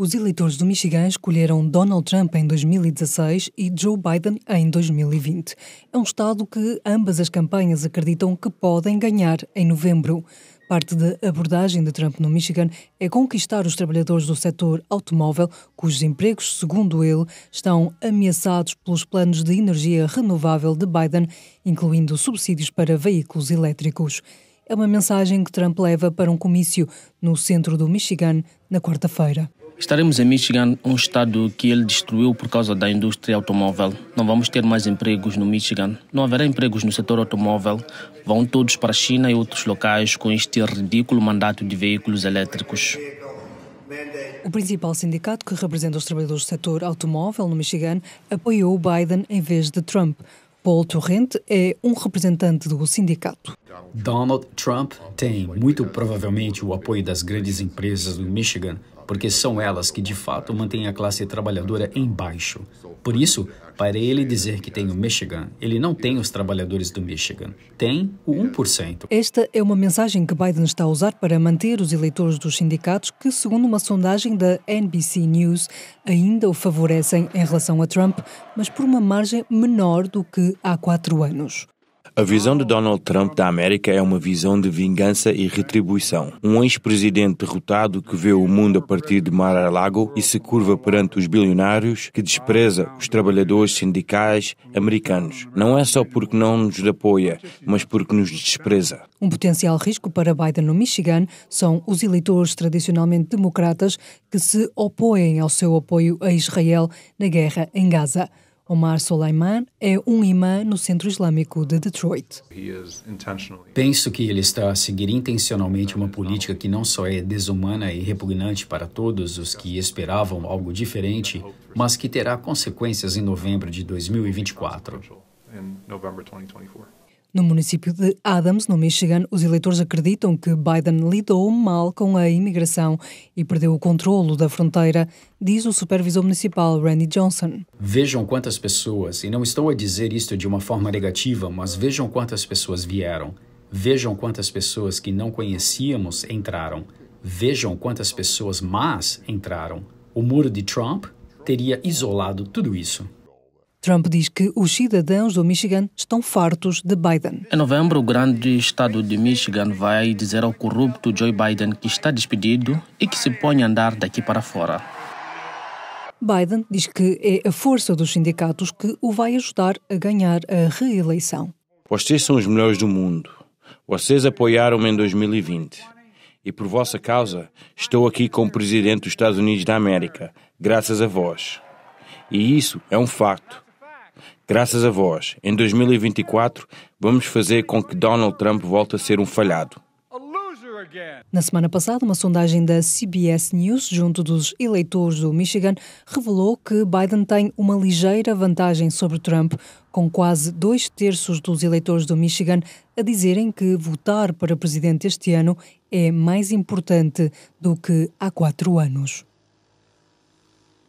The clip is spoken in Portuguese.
Os eleitores do Michigan escolheram Donald Trump em 2016 e Joe Biden em 2020. É um estado que ambas as campanhas acreditam que podem ganhar em novembro. Parte da abordagem de Trump no Michigan é conquistar os trabalhadores do setor automóvel, cujos empregos, segundo ele, estão ameaçados pelos planos de energia renovável de Biden, incluindo subsídios para veículos elétricos. É uma mensagem que Trump leva para um comício no centro do Michigan na quarta-feira. Estaremos em Michigan, um estado que ele destruiu por causa da indústria automóvel. Não vamos ter mais empregos no Michigan. Não haverá empregos no setor automóvel. Vão todos para a China e outros locais com este ridículo mandato de veículos elétricos. O principal sindicato que representa os trabalhadores do setor automóvel no Michigan apoiou Biden em vez de Trump. Paul Torrente é um representante do sindicato. Donald Trump tem, muito provavelmente, o apoio das grandes empresas do Michigan porque são elas que de fato mantêm a classe trabalhadora embaixo. Por isso, para ele dizer que tem o Michigan, ele não tem os trabalhadores do Michigan, tem o 1%. Esta é uma mensagem que Biden está a usar para manter os eleitores dos sindicatos que, segundo uma sondagem da NBC News, ainda o favorecem em relação a Trump, mas por uma margem menor do que há quatro anos. A visão de Donald Trump da América é uma visão de vingança e retribuição. Um ex-presidente derrotado que vê o mundo a partir de Mar-a-Lago e se curva perante os bilionários, que despreza os trabalhadores sindicais americanos. Não é só porque não nos apoia, mas porque nos despreza. Um potencial risco para Biden no Michigan são os eleitores tradicionalmente democratas que se opõem ao seu apoio a Israel na guerra em Gaza. Omar Soleiman é um imã no Centro Islâmico de Detroit. Penso que ele está a seguir intencionalmente uma política que não só é desumana e repugnante para todos os que esperavam algo diferente, mas que terá consequências em novembro de 2024. No município de Adams, no Michigan, os eleitores acreditam que Biden lidou mal com a imigração e perdeu o controlo da fronteira, diz o supervisor municipal Randy Johnson. Vejam quantas pessoas, e não estou a dizer isto de uma forma negativa, mas vejam quantas pessoas vieram. Vejam quantas pessoas que não conhecíamos entraram. Vejam quantas pessoas más entraram. O muro de Trump teria isolado tudo isso. Trump diz que os cidadãos do Michigan estão fartos de Biden. Em novembro, o grande estado de Michigan vai dizer ao corrupto Joe Biden que está despedido e que se põe a andar daqui para fora. Biden diz que é a força dos sindicatos que o vai ajudar a ganhar a reeleição. Vocês são os melhores do mundo. Vocês apoiaram-me em 2020. E por vossa causa, estou aqui como presidente dos Estados Unidos da América, graças a vós. E isso é um facto Graças a vós, em 2024, vamos fazer com que Donald Trump volte a ser um falhado. Na semana passada, uma sondagem da CBS News, junto dos eleitores do Michigan, revelou que Biden tem uma ligeira vantagem sobre Trump, com quase dois terços dos eleitores do Michigan a dizerem que votar para presidente este ano é mais importante do que há quatro anos.